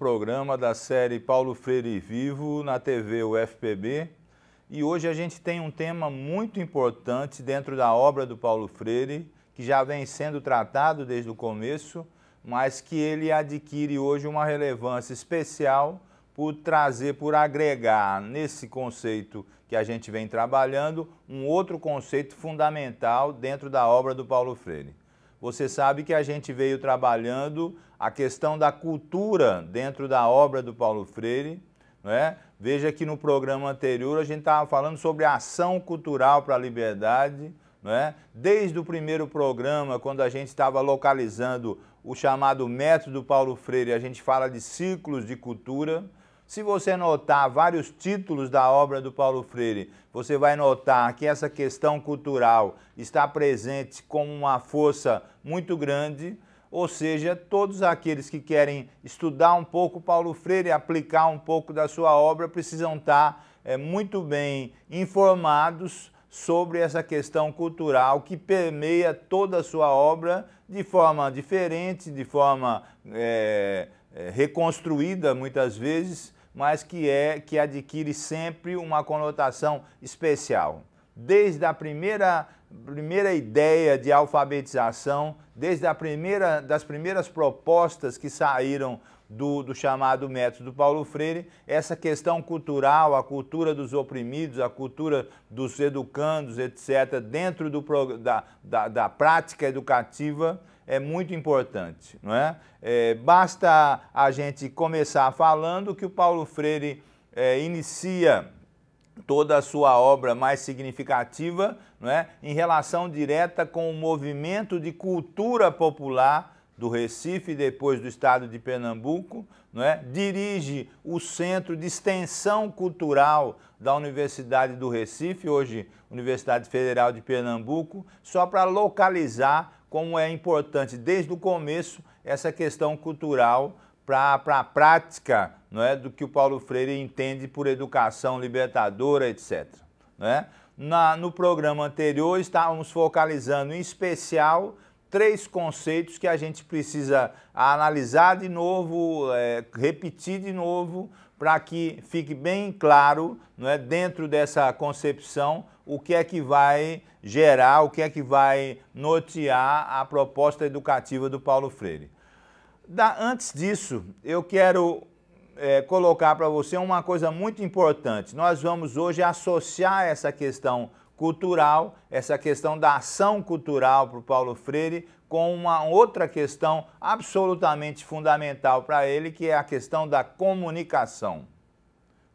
programa da série Paulo Freire Vivo na TV UFPB. E hoje a gente tem um tema muito importante dentro da obra do Paulo Freire, que já vem sendo tratado desde o começo, mas que ele adquire hoje uma relevância especial por trazer, por agregar nesse conceito que a gente vem trabalhando, um outro conceito fundamental dentro da obra do Paulo Freire. Você sabe que a gente veio trabalhando a questão da cultura dentro da obra do Paulo Freire. Né? Veja que no programa anterior a gente estava falando sobre a ação cultural para a liberdade. Né? Desde o primeiro programa, quando a gente estava localizando o chamado método Paulo Freire, a gente fala de ciclos de cultura. Se você notar vários títulos da obra do Paulo Freire, você vai notar que essa questão cultural está presente como uma força muito grande, ou seja, todos aqueles que querem estudar um pouco Paulo Freire, aplicar um pouco da sua obra, precisam estar é, muito bem informados sobre essa questão cultural que permeia toda a sua obra de forma diferente, de forma é, reconstruída muitas vezes, mas que é que adquire sempre uma conotação especial. Desde a primeira primeira ideia de alfabetização, desde a primeira das primeiras propostas que saíram do, do, chamado método Paulo Freire, essa questão cultural, a cultura dos oprimidos, a cultura dos educandos, etc., dentro do, da, da, da, prática educativa é muito importante. Não é? é? basta a gente começar falando que o Paulo Freire é, inicia toda a sua obra mais significativa não é? em relação direta com o movimento de cultura popular do Recife, depois do estado de Pernambuco, não é? dirige o Centro de Extensão Cultural da Universidade do Recife, hoje Universidade Federal de Pernambuco, só para localizar como é importante desde o começo essa questão cultural para a prática não é? do que o Paulo Freire entende por educação libertadora, etc. Não é? Na, no programa anterior, estávamos focalizando em especial três conceitos que a gente precisa analisar de novo, é, repetir de novo, para que fique bem claro, não é, dentro dessa concepção, o que é que vai gerar, o que é que vai nortear a proposta educativa do Paulo Freire. Da, antes disso, eu quero é, colocar para você uma coisa muito importante. Nós vamos hoje associar essa questão cultural, essa questão da ação cultural para o Paulo Freire, com uma outra questão absolutamente fundamental para ele, que é a questão da comunicação,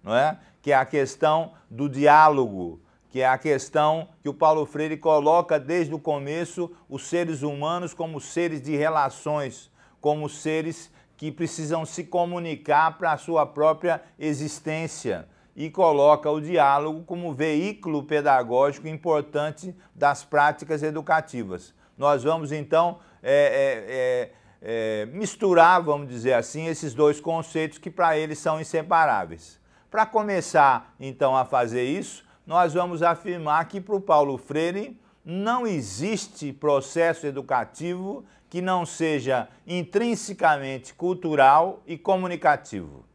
não é? que é a questão do diálogo, que é a questão que o Paulo Freire coloca desde o começo os seres humanos como seres de relações, como seres que precisam se comunicar para a sua própria existência e coloca o diálogo como veículo pedagógico importante das práticas educativas. Nós vamos então é, é, é, é, misturar, vamos dizer assim, esses dois conceitos que para eles são inseparáveis. Para começar então a fazer isso, nós vamos afirmar que para o Paulo Freire não existe processo educativo que não seja intrinsecamente cultural e comunicativo.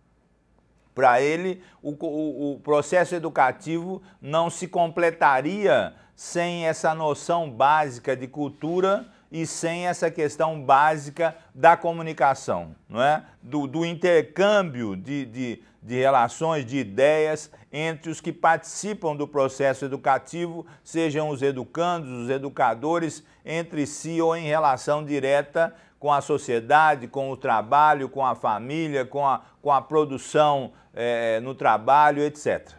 Para ele, o, o, o, processo educativo não se completaria sem essa noção básica de cultura e sem essa questão básica da comunicação, não é? do, do intercâmbio de, de, de relações, de ideias entre os que participam do processo educativo, sejam os educandos, os educadores, entre si ou em relação direta com a sociedade, com o trabalho, com a família, com a, com a produção é, no trabalho, etc.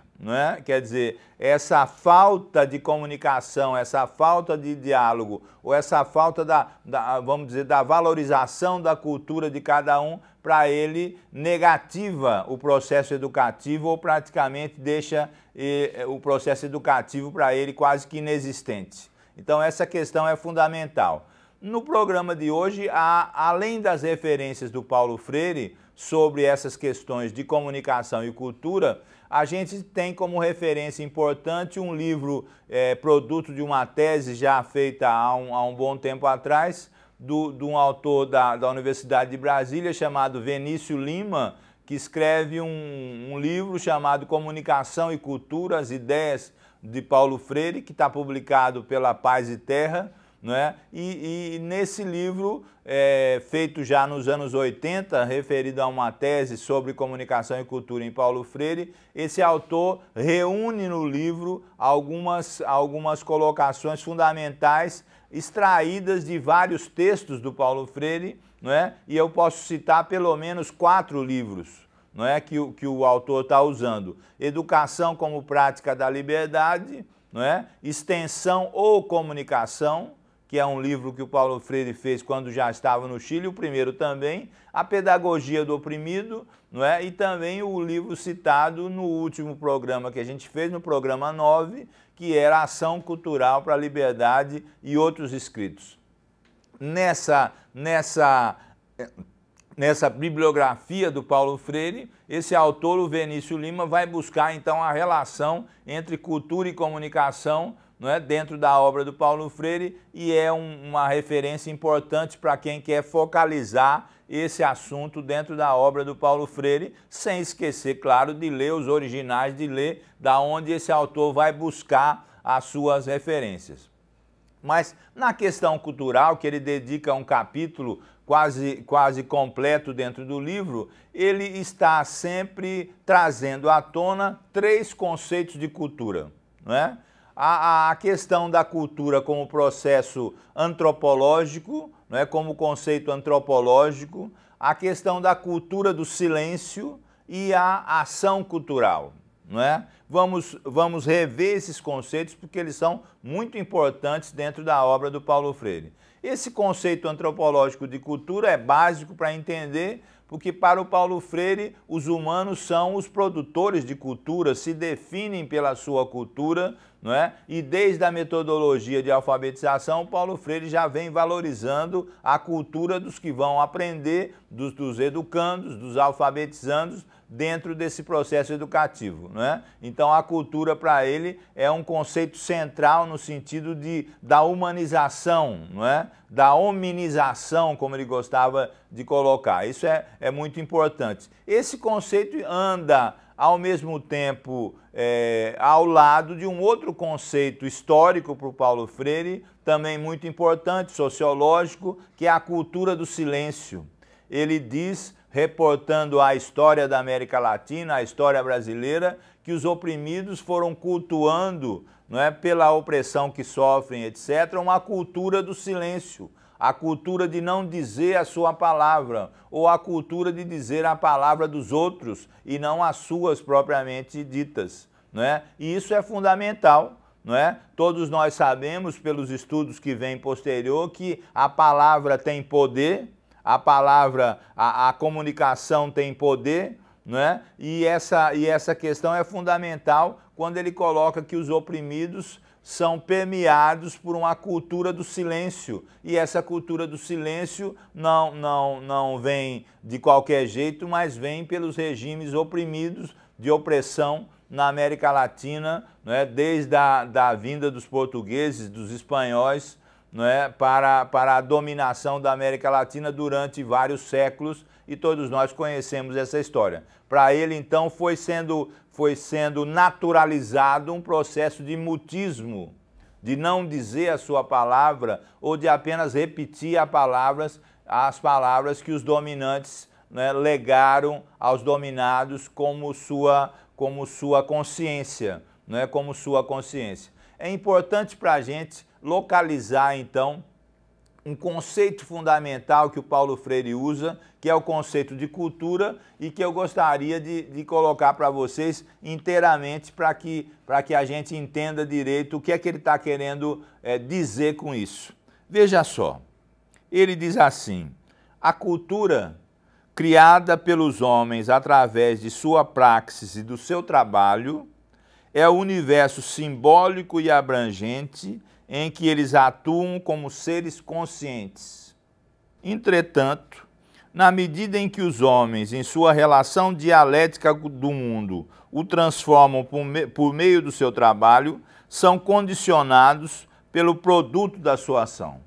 É? Quer dizer, essa falta de comunicação, essa falta de diálogo, ou essa falta da, da vamos dizer, da valorização da cultura de cada um, para ele negativa o processo educativo ou praticamente deixa eh, o processo educativo para ele quase que inexistente. Então essa questão é fundamental. No programa de hoje, há, além das referências do Paulo Freire, sobre essas questões de comunicação e cultura, a gente tem como referência importante um livro é, produto de uma tese já feita há um, há um bom tempo atrás, do, de um autor da, da Universidade de Brasília chamado Venício Lima, que escreve um, um livro chamado Comunicação e Cultura, as Ideias de Paulo Freire, que está publicado pela Paz e Terra, é? E, e nesse livro, é, feito já nos anos 80, referido a uma tese sobre comunicação e cultura em Paulo Freire, esse autor reúne no livro algumas, algumas colocações fundamentais extraídas de vários textos do Paulo Freire, não é? e eu posso citar pelo menos quatro livros não é? que, o, que o autor está usando. Educação como prática da liberdade, não é? extensão ou comunicação, que é um livro que o Paulo Freire fez quando já estava no Chile, o primeiro também, A Pedagogia do Oprimido, não é? e também o livro citado no último programa que a gente fez, no programa 9, que era Ação Cultural para a Liberdade e outros escritos. Nessa, nessa eh, nessa bibliografia do Paulo Freire, esse autor, o Venício Lima, vai buscar então a relação entre cultura e comunicação não é, dentro da obra do Paulo Freire e é um, uma referência importante para quem quer focalizar esse assunto dentro da obra do Paulo Freire, sem esquecer, claro, de ler os originais, de ler da onde esse autor vai buscar as suas referências. Mas na questão cultural, que ele dedica um capítulo quase, quase completo dentro do livro, ele está sempre trazendo à tona três conceitos de cultura, não é? a, a questão da cultura como processo antropológico, é como conceito antropológico, a questão da cultura do silêncio e a ação cultural. É? Vamos, vamos rever esses conceitos porque eles são muito importantes dentro da obra do Paulo Freire. Esse conceito antropológico de cultura é básico para entender porque para o Paulo Freire, os humanos são os produtores de cultura, se definem pela sua cultura, não é? E desde a metodologia de alfabetização, Paulo Freire já vem valorizando a cultura dos que vão aprender, dos, dos educandos, dos alfabetizandos, dentro desse processo educativo. é Então, a cultura para ele é um conceito central no sentido de, da humanização, não é? da hominização, como ele gostava de colocar. Isso é, é muito importante. Esse conceito anda ao mesmo tempo é, ao lado de um outro conceito histórico para o Paulo Freire, também muito importante, sociológico, que é a cultura do silêncio. Ele diz, reportando a história da América Latina, a história brasileira, que os oprimidos foram cultuando, não é, pela opressão que sofrem, etc., uma cultura do silêncio, a cultura de não dizer a sua palavra, ou a cultura de dizer a palavra dos outros e não as suas propriamente ditas, não é? E isso é fundamental, não é? Todos nós sabemos pelos estudos que vêm posterior que a palavra tem poder, a palavra, a, a comunicação tem poder, né? E essa, e essa questão é fundamental quando ele coloca que os oprimidos são permeados por uma cultura do silêncio e essa cultura do silêncio não não não vem de qualquer jeito, mas vem pelos regimes oprimidos de opressão na América Latina, né? desde a da vinda dos portugueses, dos espanhóis né, para, para a dominação da América Latina durante vários séculos e todos nós conhecemos essa história. Para ele, então, foi sendo, foi sendo naturalizado um processo de mutismo, de não dizer a sua palavra ou de apenas repetir as palavras, as palavras que os dominantes né, legaram aos dominados como sua, como sua consciência, né, como sua consciência. É importante para a gente localizar então um conceito fundamental que o Paulo Freire usa, que é o conceito de cultura e que eu gostaria de, de colocar para vocês inteiramente para que, que a gente entenda direito o que é que ele está querendo é, dizer com isso. Veja só, ele diz assim: a cultura criada pelos homens através de sua praxis e do seu trabalho é o universo simbólico e abrangente em que eles atuam como seres conscientes. Entretanto, na medida em que os homens, em sua relação dialética do mundo, o transformam por, me por meio do seu trabalho, são condicionados pelo produto da sua ação.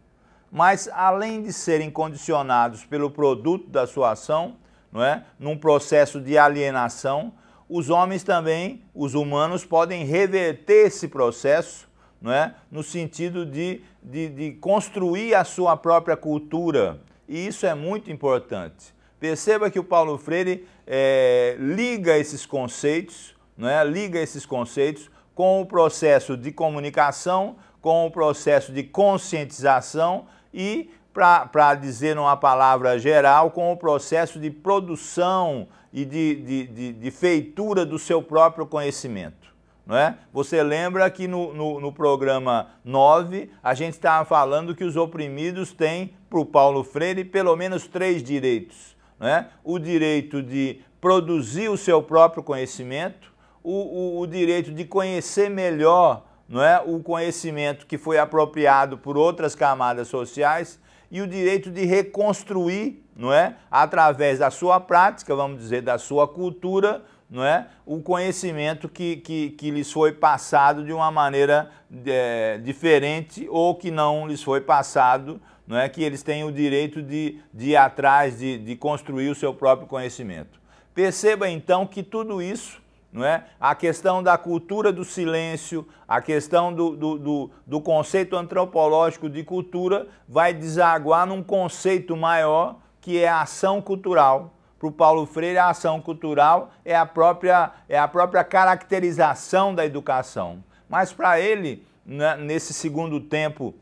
Mas, além de serem condicionados pelo produto da sua ação, não é? num processo de alienação, os homens também, os humanos, podem reverter esse processo não é? no sentido de, de, de construir a sua própria cultura. E isso é muito importante. Perceba que o Paulo Freire é, liga esses conceitos, não é? liga esses conceitos com o processo de comunicação, com o processo de conscientização e, para dizer numa palavra geral, com o processo de produção e de, de, de, de feitura do seu próprio conhecimento não é? Você lembra que no, no, no programa 9 a gente estava falando que os oprimidos têm, para o Paulo Freire, pelo menos três direitos. Não é? O direito de produzir o seu próprio conhecimento, o, o, o direito de conhecer melhor não é? o conhecimento que foi apropriado por outras camadas sociais e o direito de reconstruir, não é? através da sua prática, vamos dizer, da sua cultura, não é, o conhecimento que, que, que lhes foi passado de uma maneira é, diferente ou que não lhes foi passado, não é, que eles têm o direito de, de ir atrás, de, de construir o seu próprio conhecimento. Perceba então que tudo isso não é? a questão da cultura do silêncio, a questão do, do, do, do, conceito antropológico de cultura vai desaguar num conceito maior que é a ação cultural, para o Paulo Freire, a ação cultural é a própria, é a própria caracterização da educação. Mas para ele, né, nesse segundo tempo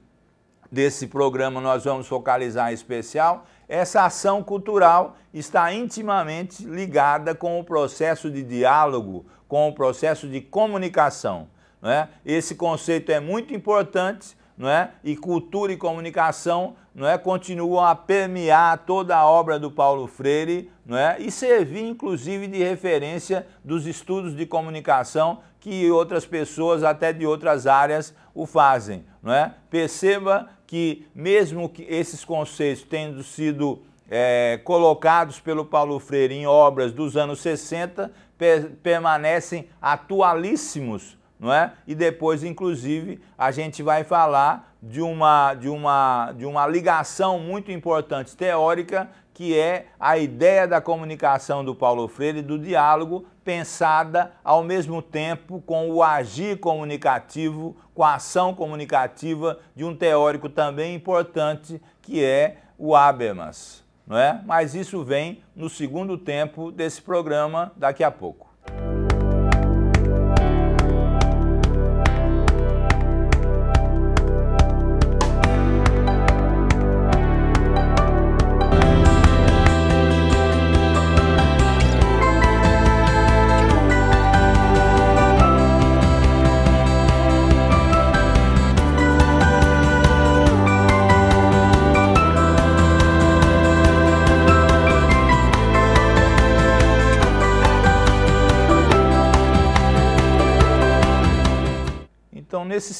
desse programa, nós vamos focalizar em especial, essa ação cultural está intimamente ligada com o processo de diálogo, com o processo de comunicação. Né? Esse conceito é muito importante não é? e cultura e comunicação não é? continuam a permear toda a obra do Paulo Freire não é? e servir, inclusive, de referência dos estudos de comunicação que outras pessoas, até de outras áreas, o fazem. Não é? Perceba que, mesmo que esses conceitos tendo sido é, colocados pelo Paulo Freire em obras dos anos 60, per permanecem atualíssimos não é? E depois, inclusive, a gente vai falar de uma, de uma, de uma ligação muito importante teórica que é a ideia da comunicação do Paulo Freire, do diálogo, pensada ao mesmo tempo com o agir comunicativo, com a ação comunicativa de um teórico também importante, que é o Habermas. Não é? Mas isso vem no segundo tempo desse programa, daqui a pouco.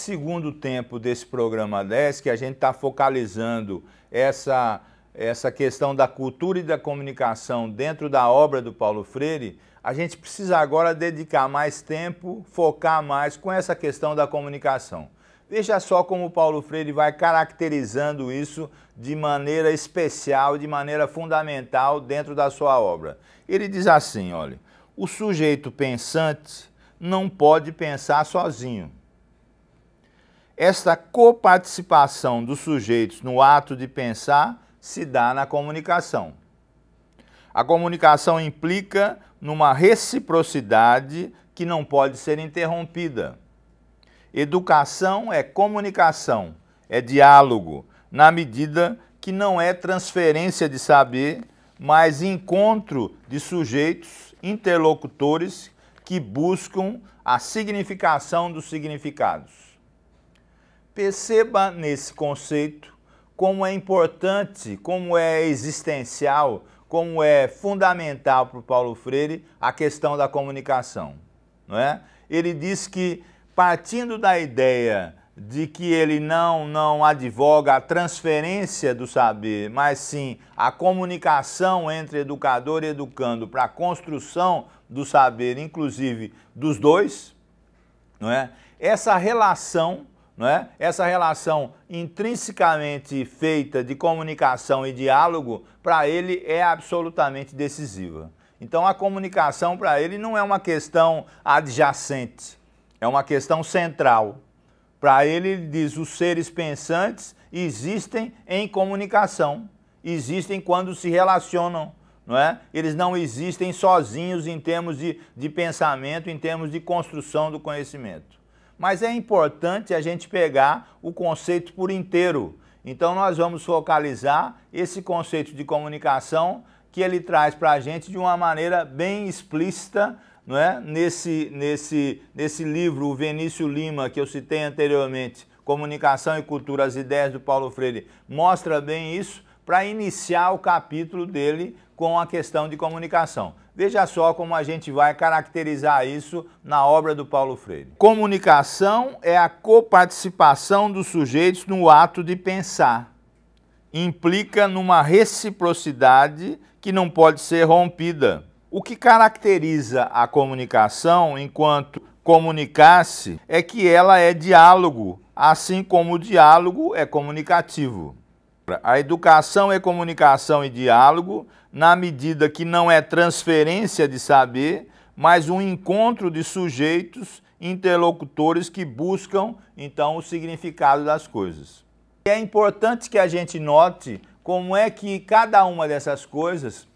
segundo tempo desse programa 10, que a gente está focalizando essa, essa questão da cultura e da comunicação dentro da obra do Paulo Freire, a gente precisa agora dedicar mais tempo, focar mais com essa questão da comunicação. Veja só como o Paulo Freire vai caracterizando isso de maneira especial, de maneira fundamental dentro da sua obra. Ele diz assim, olha, o sujeito pensante não pode pensar sozinho. Esta coparticipação dos sujeitos no ato de pensar se dá na comunicação. A comunicação implica numa reciprocidade que não pode ser interrompida. Educação é comunicação, é diálogo, na medida que não é transferência de saber, mas encontro de sujeitos, interlocutores que buscam a significação dos significados. Perceba nesse conceito como é importante, como é existencial, como é fundamental para o Paulo Freire a questão da comunicação. Não é? Ele diz que, partindo da ideia de que ele não, não advoga a transferência do saber, mas sim a comunicação entre educador e educando para a construção do saber, inclusive dos dois, não é? essa relação não é? Essa relação intrinsecamente feita de comunicação e diálogo, para ele é absolutamente decisiva. Então a comunicação para ele não é uma questão adjacente, é uma questão central. Para ele, ele diz: os seres pensantes existem em comunicação, existem quando se relacionam. Não é? Eles não existem sozinhos em termos de, de pensamento, em termos de construção do conhecimento mas é importante a gente pegar o conceito por inteiro. Então nós vamos focalizar esse conceito de comunicação que ele traz para a gente de uma maneira bem explícita não é? nesse, nesse, nesse livro, o Venício Lima, que eu citei anteriormente, Comunicação e Cultura, as ideias do Paulo Freire, mostra bem isso para iniciar o capítulo dele com a questão de comunicação. Veja só como a gente vai caracterizar isso na obra do Paulo Freire. Comunicação é a coparticipação dos sujeitos no ato de pensar. Implica numa reciprocidade que não pode ser rompida. O que caracteriza a comunicação enquanto comunicar-se é que ela é diálogo, assim como o diálogo é comunicativo. A educação é comunicação e diálogo, na medida que não é transferência de saber, mas um encontro de sujeitos, interlocutores que buscam então o significado das coisas. É importante que a gente note como é que cada uma dessas coisas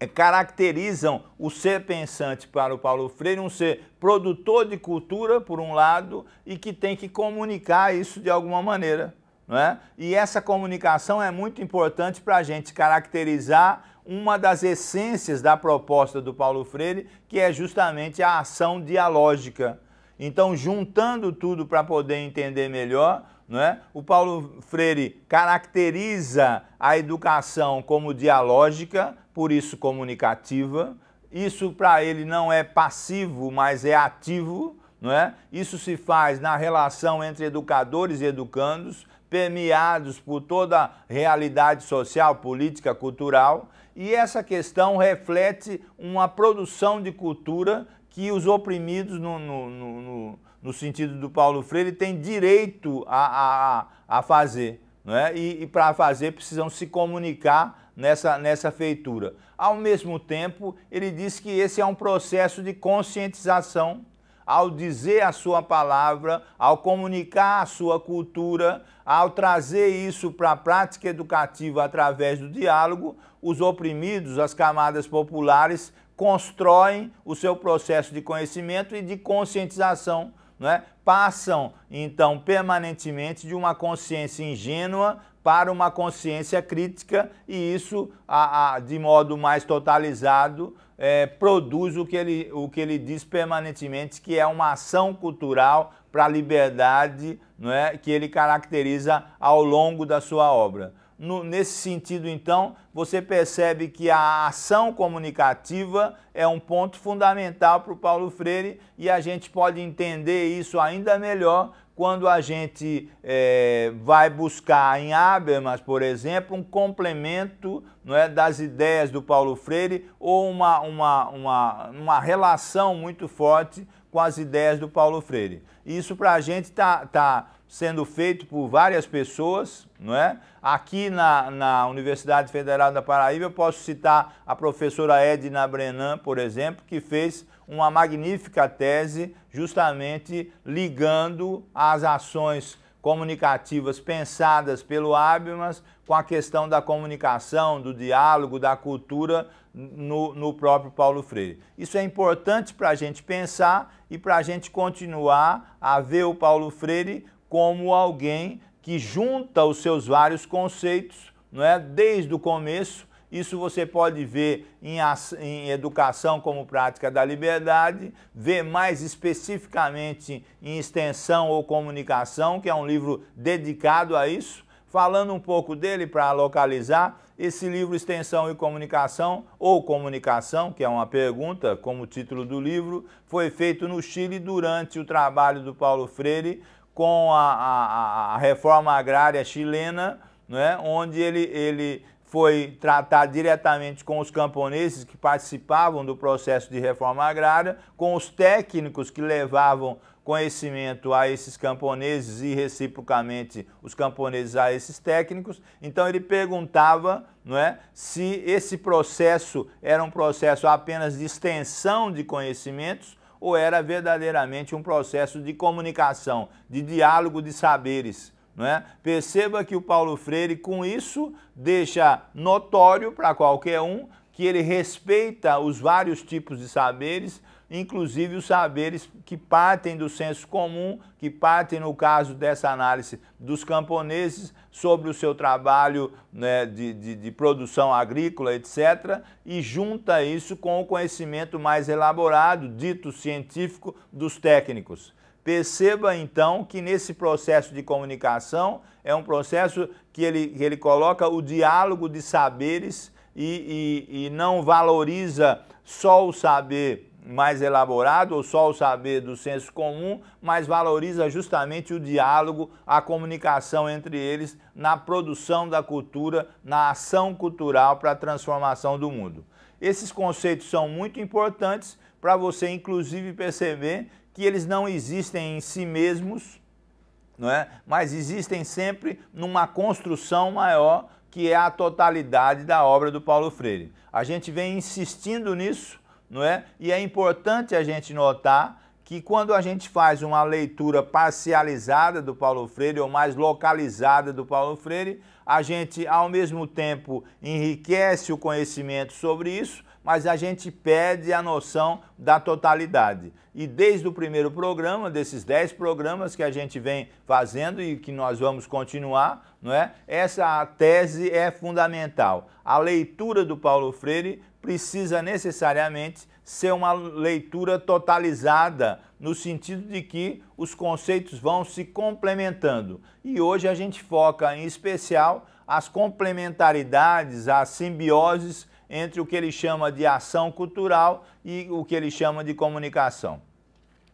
eh, caracterizam o ser pensante para o Paulo Freire, um ser produtor de cultura, por um lado, e que tem que comunicar isso de alguma maneira. É? E essa comunicação é muito importante para a gente caracterizar uma das essências da proposta do Paulo Freire, que é justamente a ação dialógica. Então, juntando tudo para poder entender melhor, é? o Paulo Freire caracteriza a educação como dialógica, por isso comunicativa. Isso para ele não é passivo, mas é ativo. É? Isso se faz na relação entre educadores e educandos, permeados por toda a realidade social, política, cultural, e essa questão reflete uma produção de cultura que os oprimidos, no, no, no, no sentido do Paulo Freire, têm direito a, a, a fazer. Né? E, e para fazer precisam se comunicar nessa, nessa feitura. Ao mesmo tempo, ele diz que esse é um processo de conscientização ao dizer a sua palavra, ao comunicar a sua cultura, ao trazer isso para a prática educativa através do diálogo, os oprimidos, as camadas populares, constroem o seu processo de conhecimento e de conscientização, não é? passam então permanentemente de uma consciência ingênua para uma consciência crítica e isso, a, a, de modo mais totalizado, é, produz o que, ele, o que ele diz permanentemente, que é uma ação cultural para a liberdade não é, que ele caracteriza ao longo da sua obra. No, nesse sentido, então, você percebe que a ação comunicativa é um ponto fundamental para o Paulo Freire e a gente pode entender isso ainda melhor quando a gente é, vai buscar em Habermas, por exemplo, um complemento não é, das ideias do Paulo Freire ou uma, uma, uma, uma relação muito forte com as ideias do Paulo Freire. Isso para a gente está tá, tá sendo feito por várias pessoas, não é? Aqui na, na Universidade Federal da Paraíba, eu posso citar a professora Edna Brenan, por exemplo, que fez uma magnífica tese justamente ligando as ações comunicativas pensadas pelo Abimas com a questão da comunicação, do diálogo, da cultura no, no próprio Paulo Freire. Isso é importante para a gente pensar e para a gente continuar a ver o Paulo Freire como alguém que junta os seus vários conceitos, não é? Desde o começo, isso você pode ver em, em, educação como prática da liberdade, ver mais especificamente em extensão ou comunicação, que é um livro dedicado a isso. Falando um pouco dele para localizar, esse livro Extensão e Comunicação, ou Comunicação, que é uma pergunta, como título do livro, foi feito no Chile durante o trabalho do Paulo Freire com a, a, a reforma agrária chilena, né, onde ele, ele foi tratar diretamente com os camponeses que participavam do processo de reforma agrária, com os técnicos que levavam conhecimento a esses camponeses e reciprocamente os camponeses a esses técnicos. Então ele perguntava, não é, se esse processo era um processo apenas de extensão de conhecimentos ou era verdadeiramente um processo de comunicação, de diálogo de saberes. É? Perceba que o Paulo Freire, com isso, deixa notório para qualquer um que ele respeita os vários tipos de saberes, inclusive os saberes que partem do senso comum, que partem, no caso dessa análise, dos camponeses sobre o seu trabalho né, de, de, de produção agrícola, etc., e junta isso com o conhecimento mais elaborado, dito científico, dos técnicos. Perceba então que nesse processo de comunicação é um processo que ele, que ele coloca o diálogo de saberes e, e, e não valoriza só o saber mais elaborado ou só o saber do senso comum, mas valoriza justamente o diálogo, a comunicação entre eles na produção da cultura, na ação cultural para a transformação do mundo. Esses conceitos são muito importantes para você, inclusive, perceber que eles não existem em si mesmos, não é? mas existem sempre numa construção maior que é a totalidade da obra do Paulo Freire. A gente vem insistindo nisso não é? E é importante a gente notar que quando a gente faz uma leitura parcializada do Paulo Freire ou mais localizada do Paulo Freire, a gente ao mesmo tempo enriquece o conhecimento sobre isso, mas a gente perde a noção da totalidade. E desde o primeiro programa, desses dez programas que a gente vem fazendo e que nós vamos continuar, não é? essa tese é fundamental. A leitura do Paulo Freire precisa necessariamente ser uma leitura totalizada, no sentido de que os conceitos vão se complementando. E hoje a gente foca em especial as complementaridades, as simbioses entre o que ele chama de ação cultural e o que ele chama de comunicação.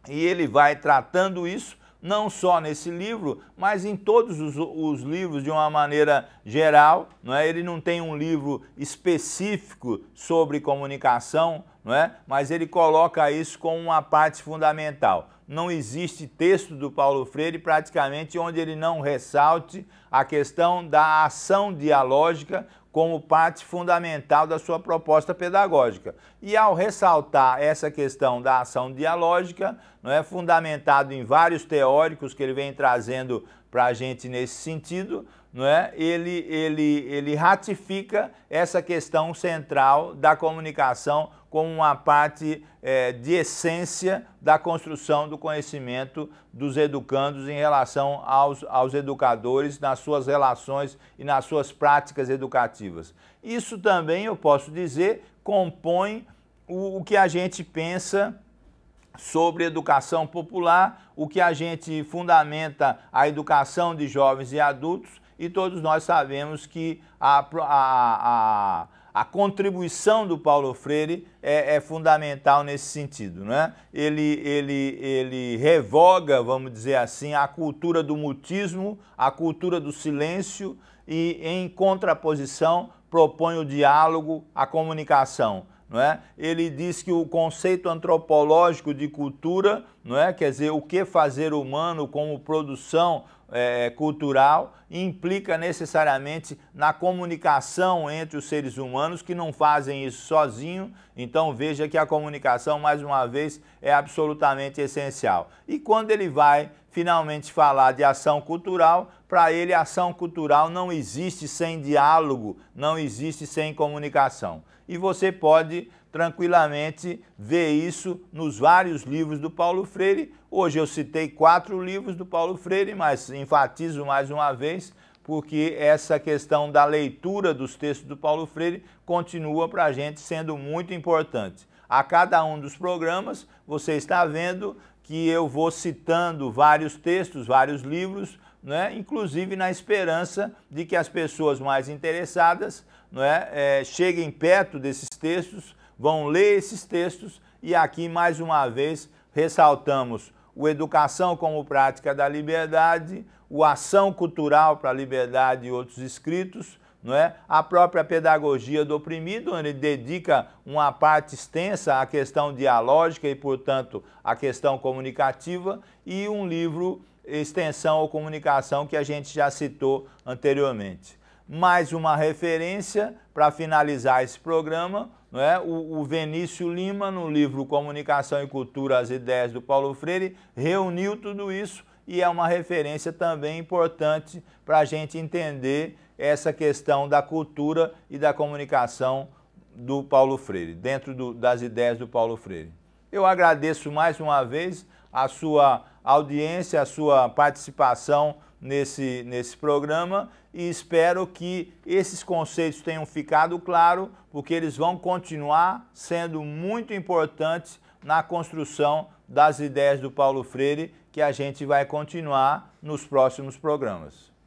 E ele vai tratando isso não só nesse livro, mas em todos os, os livros de uma maneira geral. Não é? Ele não tem um livro específico sobre comunicação, não é? mas ele coloca isso como uma parte fundamental. Não existe texto do Paulo Freire praticamente onde ele não ressalte a questão da ação dialógica como parte fundamental da sua proposta pedagógica. E ao ressaltar essa questão da ação dialógica, não é fundamentado em vários teóricos que ele vem trazendo para a gente nesse sentido, não é? ele, ele, ele ratifica essa questão central da comunicação como uma parte é, de essência da construção do conhecimento dos educandos em relação aos, aos educadores, nas suas relações e nas suas práticas educativas. Isso também, eu posso dizer, compõe o, o que a gente pensa sobre educação popular, o que a gente fundamenta a educação de jovens e adultos, e todos nós sabemos que a, a, a a contribuição do Paulo Freire é, é, fundamental nesse sentido. Né? Ele, ele, ele revoga, vamos dizer assim, a cultura do mutismo, a cultura do silêncio e, em contraposição, propõe o diálogo, a comunicação. Não é? Ele diz que o conceito antropológico de cultura, não é? quer dizer, o que fazer humano como produção é, cultural implica necessariamente na comunicação entre os seres humanos que não fazem isso sozinho. Então veja que a comunicação, mais uma vez, é absolutamente essencial. E quando ele vai finalmente falar de ação cultural, para ele ação cultural não existe sem diálogo, não existe sem comunicação. E você pode tranquilamente ver isso nos vários livros do Paulo Freire. Hoje eu citei quatro livros do Paulo Freire, mas enfatizo mais uma vez porque essa questão da leitura dos textos do Paulo Freire continua para a gente sendo muito importante. A cada um dos programas, você está vendo que eu vou citando vários textos, vários livros, né? inclusive na esperança de que as pessoas mais interessadas né, é, eh, cheguem perto desses textos vão ler esses textos e aqui mais uma vez ressaltamos o Educação como Prática da Liberdade, o Ação Cultural para a Liberdade e outros escritos, não é? a própria Pedagogia do Oprimido, onde ele dedica uma parte extensa à questão dialógica e, portanto, à questão comunicativa, e um livro Extensão ou Comunicação que a gente já citou anteriormente. Mais uma referência para finalizar esse programa, não é? o, o Venício Lima, no livro Comunicação e Cultura, as Ideias do Paulo Freire, reuniu tudo isso e é uma referência também importante para a gente entender essa questão da cultura e da comunicação do Paulo Freire, dentro do, das ideias do Paulo Freire. Eu agradeço mais uma vez a sua audiência, a sua participação nesse, nesse programa e espero que esses conceitos tenham ficado claro, porque eles vão continuar sendo muito importantes na construção das ideias do Paulo Freire, que a gente vai continuar nos próximos programas.